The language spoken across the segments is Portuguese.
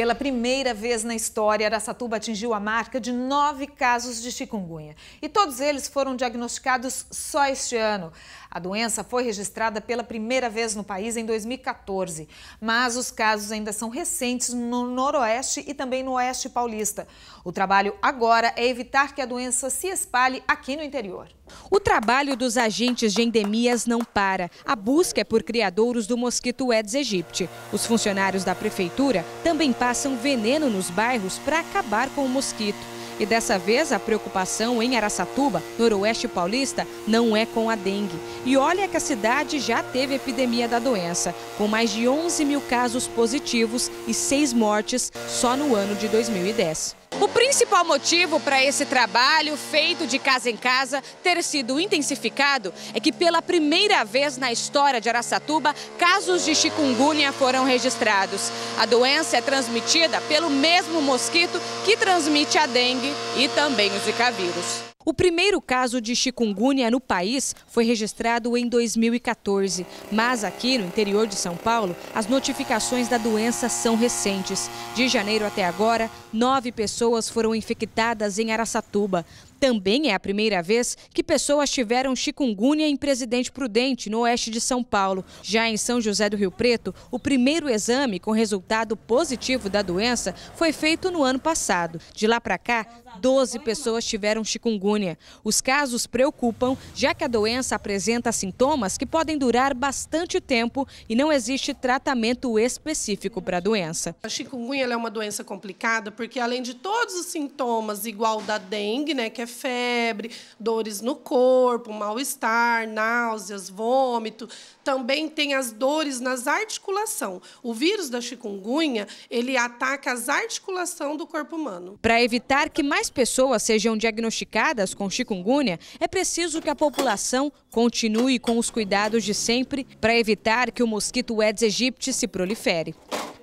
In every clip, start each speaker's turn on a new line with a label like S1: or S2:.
S1: Pela primeira vez na história, Aracatuba atingiu a marca de nove casos de chikungunya. E todos eles foram diagnosticados só este ano. A doença foi registrada pela primeira vez no país em 2014. Mas os casos ainda são recentes no Noroeste e também no Oeste Paulista. O trabalho agora é evitar que a doença se espalhe aqui no interior.
S2: O trabalho dos agentes de endemias não para. A busca é por criadouros do mosquito Aedes aegypti. Os funcionários da prefeitura também param passam veneno nos bairros para acabar com o mosquito. E dessa vez a preocupação em Araçatuba, noroeste paulista, não é com a dengue. E olha que a cidade já teve epidemia da doença, com mais de 11 mil casos positivos e seis mortes só no ano de 2010. O principal motivo para esse trabalho feito de casa em casa ter sido intensificado é que pela primeira vez na história de Araçatuba, casos de chikungunya foram registrados. A doença é transmitida pelo mesmo mosquito que transmite a dengue e também o zika vírus. O primeiro caso de chikungunya no país foi registrado em 2014, mas aqui no interior de São Paulo, as notificações da doença são recentes. De janeiro até agora, nove pessoas foram infectadas em Araçatuba. Também é a primeira vez que pessoas tiveram chikungunya em Presidente Prudente, no oeste de São Paulo. Já em São José do Rio Preto, o primeiro exame com resultado positivo da doença foi feito no ano passado. De lá para cá, 12 pessoas tiveram chikungunya. Os casos preocupam, já que a doença apresenta sintomas que podem durar bastante tempo e não existe tratamento específico para a doença.
S3: A chikungunya é uma doença complicada porque, além de todos os sintomas, igual da dengue, né, que é febre, dores no corpo, mal-estar, náuseas, vômito. Também tem as dores nas articulações. O vírus da chikungunya, ele ataca as articulações do corpo humano.
S2: Para evitar que mais pessoas sejam diagnosticadas com chikungunya, é preciso que a população continue com os cuidados de sempre
S4: para evitar que o mosquito Aedes aegypti se prolifere.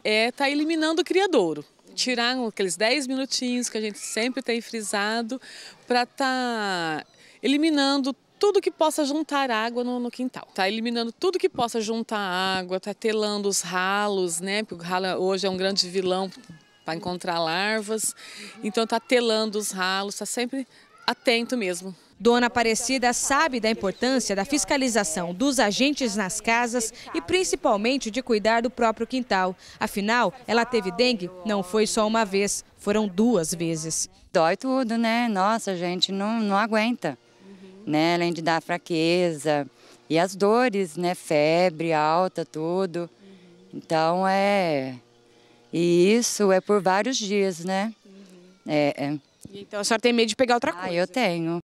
S4: É, está eliminando o criadouro tirar aqueles 10 minutinhos que a gente sempre tem frisado para estar tá eliminando tudo que possa juntar água no, no, quintal. Tá eliminando tudo que possa juntar água, tá telando os ralos, né? Porque o ralo é, hoje é um grande vilão para encontrar larvas. Então tá telando os ralos, tá sempre atento mesmo. Dona Aparecida sabe da importância da fiscalização dos agentes nas
S2: casas e principalmente de cuidar do próprio quintal. Afinal, ela teve dengue não foi só uma vez, foram duas vezes. Dói tudo, né? Nossa, gente, não, não aguenta. Né? Além de dar fraqueza e as dores, né? Febre alta, tudo. Então é. E isso é por vários dias, né? É, é. Então a senhora tem medo de pegar outra coisa? Ah, eu tenho.